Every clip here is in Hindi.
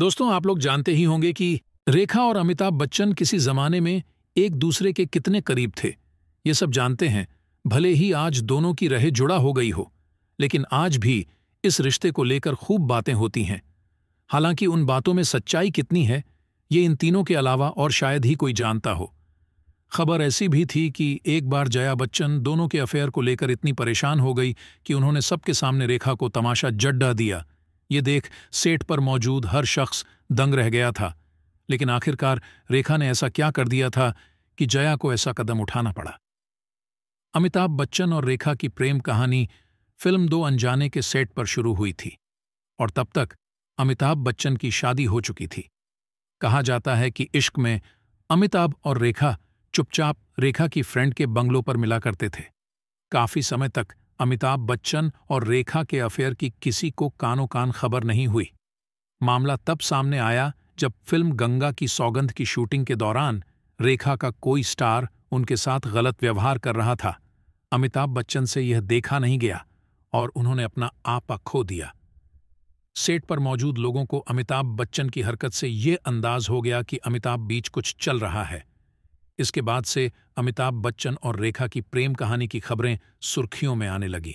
दोस्तों आप लोग जानते ही होंगे कि रेखा और अमिताभ बच्चन किसी जमाने में एक दूसरे के कितने करीब थे ये सब जानते हैं भले ही आज दोनों की रहे जुड़ा हो गई हो लेकिन आज भी इस रिश्ते को लेकर खूब बातें होती हैं हालांकि उन बातों में सच्चाई कितनी है ये इन तीनों के अलावा और शायद ही कोई जानता हो खबर ऐसी भी थी कि एक बार जया बच्चन दोनों के अफेयर को लेकर इतनी परेशान हो गई कि उन्होंने सबके सामने रेखा को तमाशा जड्डा दिया ये देख सेट पर मौजूद हर शख्स दंग रह गया था लेकिन आखिरकार रेखा ने ऐसा क्या कर दिया था कि जया को ऐसा कदम उठाना पड़ा अमिताभ बच्चन और रेखा की प्रेम कहानी फिल्म दो अनजाने के सेट पर शुरू हुई थी और तब तक अमिताभ बच्चन की शादी हो चुकी थी कहा जाता है कि इश्क में अमिताभ और रेखा चुपचाप रेखा की फ्रेंड के बंगलों पर मिला करते थे काफी समय तक अमिताभ बच्चन और रेखा के अफेयर की किसी को कानो कान खबर नहीं हुई मामला तब सामने आया जब फिल्म गंगा की सौगंध की शूटिंग के दौरान रेखा का कोई स्टार उनके साथ गलत व्यवहार कर रहा था अमिताभ बच्चन से यह देखा नहीं गया और उन्होंने अपना आपा खो दिया सेट पर मौजूद लोगों को अमिताभ बच्चन की हरकत से यह अंदाज हो गया कि अमिताभ बीच कुछ चल रहा है इसके बाद से अमिताभ बच्चन और रेखा की प्रेम कहानी की खबरें सुर्खियों में आने लगी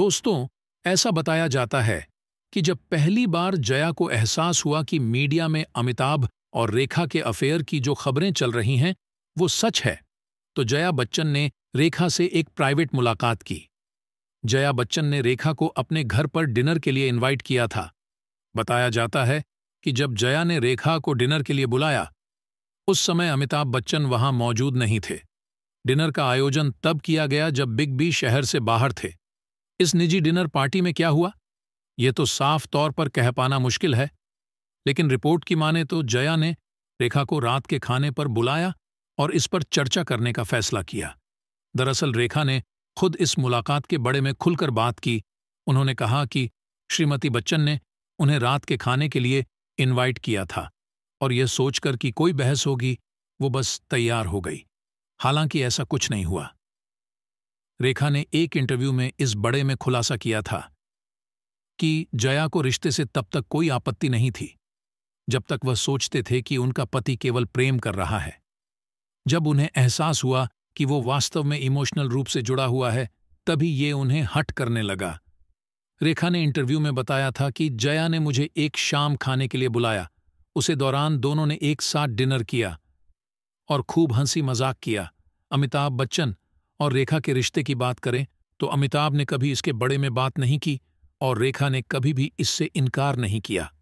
दोस्तों ऐसा बताया जाता है कि जब पहली बार जया को एहसास हुआ कि मीडिया में अमिताभ और रेखा के अफेयर की जो खबरें चल रही हैं वो सच है तो जया बच्चन ने रेखा से एक प्राइवेट मुलाकात की जया बच्चन ने रेखा को अपने घर पर डिनर के लिए इनवाइट किया था बताया जाता है कि जब जया ने रेखा को डिनर के लिए बुलाया उस समय अमिताभ बच्चन वहां मौजूद नहीं थे डिनर का आयोजन तब किया गया जब बिग बी शहर से बाहर थे इस निजी डिनर पार्टी में क्या हुआ ये तो साफ तौर पर कह पाना मुश्किल है लेकिन रिपोर्ट की माने तो जया ने रेखा को रात के खाने पर बुलाया और इस पर चर्चा करने का फैसला किया दरअसल रेखा ने खुद इस मुलाकात के बड़े में खुलकर बात की उन्होंने कहा कि श्रीमती बच्चन ने उन्हें रात के खाने के लिए इनवाइट किया था और यह सोचकर कि कोई बहस होगी वो बस तैयार हो गई हालांकि ऐसा कुछ नहीं हुआ रेखा ने एक इंटरव्यू में इस बड़े में खुलासा किया था कि जया को रिश्ते से तब तक कोई आपत्ति नहीं थी जब तक वह सोचते थे कि उनका पति केवल प्रेम कर रहा है जब उन्हें एहसास हुआ कि वो वास्तव में इमोशनल रूप से जुड़ा हुआ है तभी ये उन्हें हट करने लगा रेखा ने इंटरव्यू में बताया था कि जया ने मुझे एक शाम खाने के लिए बुलाया उसे दौरान दोनों ने एक साथ डिनर किया और खूब हंसी मजाक किया अमिताभ बच्चन और रेखा के रिश्ते की बात करें तो अमिताभ ने कभी इसके बड़े में बात नहीं की और रेखा ने कभी भी इससे इनकार नहीं किया